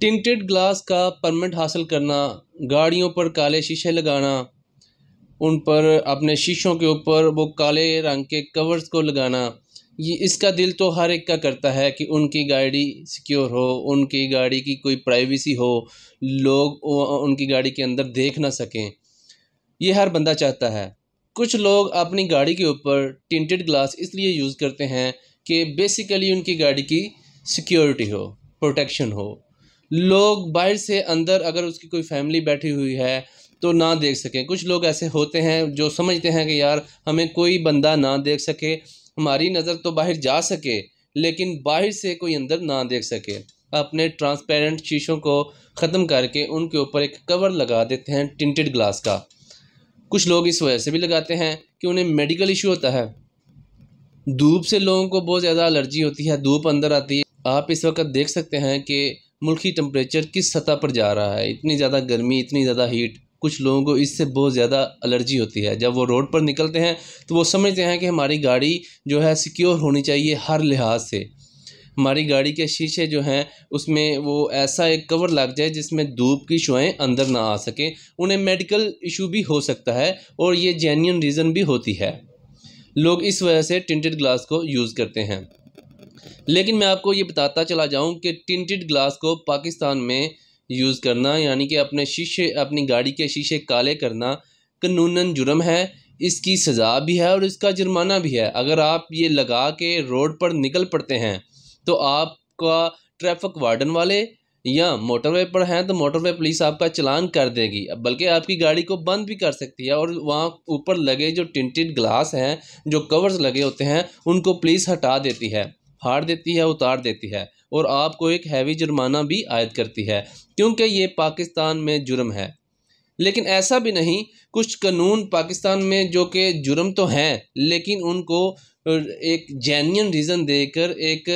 tinted glass का permit हासिल करना गाड़ियों पर काले शीशे लगाना उन पर अपने शीशों के ऊपर वो काले रंग के कवर्स को लगाना ये इसका दिल तो हर एक का करता है कि उनकी गाड़ी सिक्योर हो उनकी गाड़ी की कोई प्राइवेसी हो लोग उनकी गाड़ी के अंदर देख ना सकें ये हर बंदा चाहता है कुछ लोग अपनी गाड़ी के ऊपर टिंटेड ग्लास इसलिए यूज़ करते हैं कि बेसिकली उनकी गाड़ी की सिक्योरिटी हो प्रोटेक्शन हो लोग बाहर से अंदर अगर उसकी कोई फैमिली बैठी हुई है तो ना देख सकें कुछ लोग ऐसे होते हैं जो समझते हैं कि यार हमें कोई बंदा ना देख सके हमारी नज़र तो बाहर जा सके लेकिन बाहर से कोई अंदर ना देख सके अपने ट्रांसपेरेंट शीशों को ख़त्म करके उनके ऊपर एक कवर लगा देते हैं टिंटेड ग्लास का कुछ लोग इस वजह से भी लगाते हैं कि उन्हें मेडिकल इशू होता है धूप से लोगों को बहुत ज़्यादा एलर्जी होती है धूप अंदर आती है आप इस वक्त देख सकते हैं कि मुल्की टम्परेचर किस सतह पर जा रहा है इतनी ज़्यादा गर्मी इतनी ज़्यादा हीट कुछ लोगों को इससे बहुत ज़्यादा एलर्जी होती है जब वो रोड पर निकलते हैं तो वो समझते हैं कि हमारी गाड़ी जो है सिक्योर होनी चाहिए हर लिहाज से हमारी गाड़ी के शीशे जो हैं उसमें वो ऐसा एक कवर लग जाए जिसमें धूप की शुएँ अंदर ना आ सकें उन्हें मेडिकल इशू भी हो सकता है और ये जेन्यन रीज़न भी होती है लोग इस वजह से टिंटेड ग्लास को यूज़ करते हैं लेकिन मैं आपको ये बताता चला जाऊँ कि टिंटेड ग्लास को पाकिस्तान में यूज़ करना यानी कि अपने शीशे अपनी गाड़ी के शीशे काले करना कानूनन जुर्म है इसकी सज़ा भी है और इसका जुर्माना भी है अगर आप ये लगा के रोड पर निकल पड़ते हैं तो आपका ट्रैफिक वार्डन वाले या मोटरवे पर हैं तो मोटरवे पुलिस आपका चलान कर देगी बल्कि आपकी गाड़ी को बंद भी कर सकती है और वहाँ ऊपर लगे जो टिंटेड ग्लास हैं जो कवर्स लगे होते हैं उनको पुलिस हटा देती है फाड़ देती है उतार देती है और आपको एक हैवी जुर्माना भी आयद करती है क्योंकि ये पाकिस्तान में जुर्म है लेकिन ऐसा भी नहीं कुछ कानून पाकिस्तान में जो कि जुर्म तो हैं लेकिन उनको एक जैनियन रीज़न देकर एक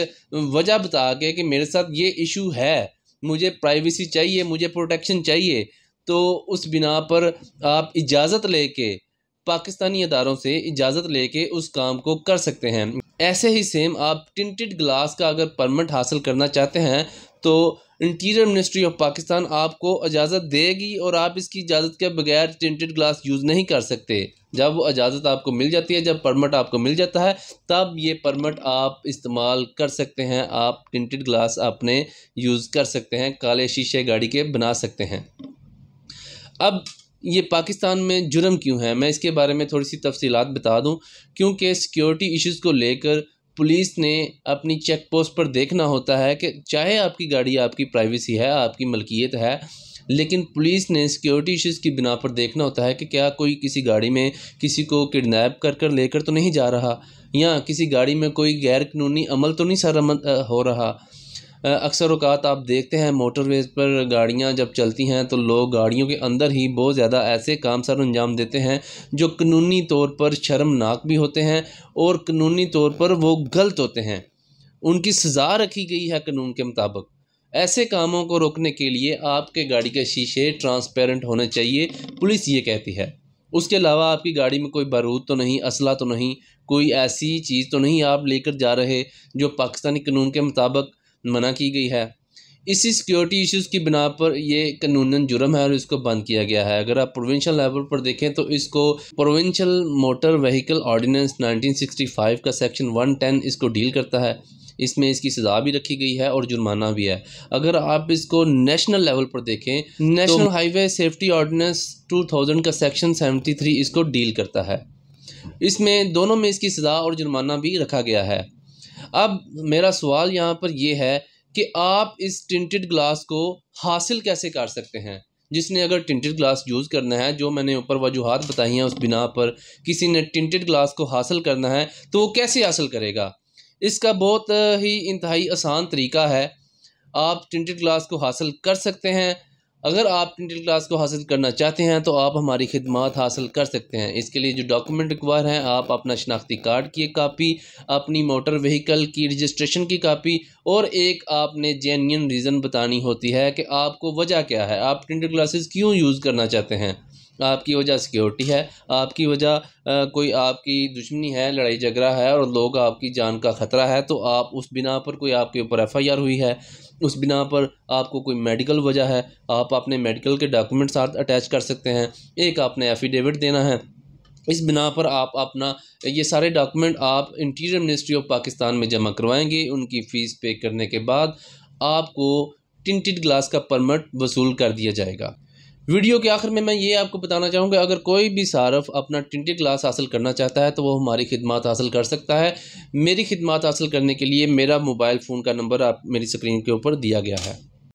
वजह बता के कि मेरे साथ ये इशू है मुझे प्राइवेसी चाहिए मुझे प्रोटेक्शन चाहिए तो उस बिना पर आप इजाज़त लेके पाकिस्तानी अदारों से इजाज़त लेके उस काम को कर सकते हैं ऐसे ही सेम आप टिंटेड ग्लास का अगर परमिट हासिल करना चाहते हैं तो इंटीरियर मिनिस्ट्री ऑफ पाकिस्तान आपको इजाज़त देगी और आप इसकी इजाज़त के बगैर टिंटेड ग्लास यूज़ नहीं कर सकते जब वो इजाज़त आपको मिल जाती है जब परमिट आपको मिल जाता है तब ये परमिट आप इस्तेमाल कर सकते हैं आप टिंटेड ग्लास अपने यूज़ कर सकते हैं काले शीशे गाड़ी के बना सकते हैं अब ये पाकिस्तान में जुर्म क्यों है मैं इसके बारे में थोड़ी सी तफसीलात बता दूँ क्योंकि सिक्योरिटी इशूज़ को लेकर पुलिस ने अपनी चेक पोस्ट पर देखना होता है कि चाहे आपकी गाड़ी आपकी प्राइवेसी है आपकी मलकियत है लेकिन पुलिस ने सिक्योरिटी इश्यूज़ की बिना पर देखना होता है कि क्या कोई किसी गाड़ी में किसी को किडनैप कर कर लेकर तो नहीं जा रहा या किसी गाड़ी में कोई गैर कानूनी अमल तो नहीं सर हो रहा अक्सर अवकात आप देखते हैं मोटरवेज़ पर गाड़ियाँ जब चलती हैं तो लोग गाड़ियों के अंदर ही बहुत ज़्यादा ऐसे काम सर अंजाम देते हैं जो कानूनी तौर पर शर्मनाक भी होते हैं और कानूनी तौर पर वो गलत होते हैं उनकी सज़ा रखी गई है कानून के मुताबिक ऐसे कामों को रोकने के लिए आपके गाड़ी के शीशे ट्रांसपेरेंट होने चाहिए पुलिस ये कहती है उसके अलावा आपकी गाड़ी में कोई बारूद तो नहीं असला तो नहीं कोई ऐसी चीज़ तो नहीं आप लेकर जा रहे जो पाकिस्तानी कानून के मुताबिक मना की गई है इसी सिक्योरिटी इश्यूज की बिना पर यह कानूनन जुर्म है और इसको बंद किया गया है अगर आप प्रोविंशियल लेवल पर देखें तो इसको प्रोविंशियल मोटर व्हीकल ऑर्डिनेंस 1965 का सेक्शन 110 इसको डील करता है इसमें इसकी सज़ा भी रखी गई है और जुर्माना भी है अगर आप इसको नेशनल लेवल पर देखें नेशनल तो, हाईवे सेफ्टी ऑर्डिनेंस टू का सेक्शन सेवेंटी इसको डील करता है इसमें दोनों में इसकी सज़ा और जुर्माना भी रखा गया है अब मेरा सवाल यहाँ पर यह है कि आप इस टिंटेड ग्लास को हासिल कैसे कर सकते हैं जिसने अगर टिंटेड ग्लास यूज़ करना है जो मैंने ऊपर वजूहत बताई हैं उस बिना पर किसी ने टिंटेड ग्लास को हासिल करना है तो वो कैसे हासिल करेगा इसका बहुत ही इंतहाई आसान तरीका है आप टिंटेड ग्लास को हासिल कर सकते हैं अगर आप मिडिल क्लास को हासिल करना चाहते हैं तो आप हमारी खिदमत हासिल कर सकते हैं इसके लिए जो डॉक्यूमेंट रिक्वायर हैं आप अपना शनाख्ती कार्ड की एक कापी अपनी मोटर व्हीकल की रजिस्ट्रेशन की कापी और एक आपने जेन्यन रीज़न बतानी होती है कि आपको वजह क्या है आप मिडिल क्लासेस क्यों यूज़ करना चाहते हैं आपकी वजह सिक्योरिटी है आपकी वजह कोई आपकी दुश्मनी है लड़ाई झगड़ा है और लोग आपकी जान का ख़तरा है तो आप उस बिना पर कोई आपके ऊपर एफ आई आर हुई है उस बिना पर आपको कोई मेडिकल वजह है आप अपने मेडिकल के डॉक्यूमेंट साथ अटैच कर सकते हैं एक आपने एफिडेविट देना है इस बिना पर आप अपना ये सारे डॉक्यूमेंट आप इंटीरियर मिनिस्ट्री ऑफ पाकिस्तान में जमा करवाएंगे उनकी फ़ीस पे करने के बाद आपको टिंटेड ग्लास का परमिट वसूल कर दिया जाएगा वीडियो के आखिर में मैं ये आपको बताना चाहूँगा अगर कोई भी सारफ अपना टिंटे क्लास हासिल करना चाहता है तो वो हमारी खिदमत हासिल कर सकता है मेरी खिदमत हासिल करने के लिए मेरा मोबाइल फ़ोन का नंबर आप मेरी स्क्रीन के ऊपर दिया गया है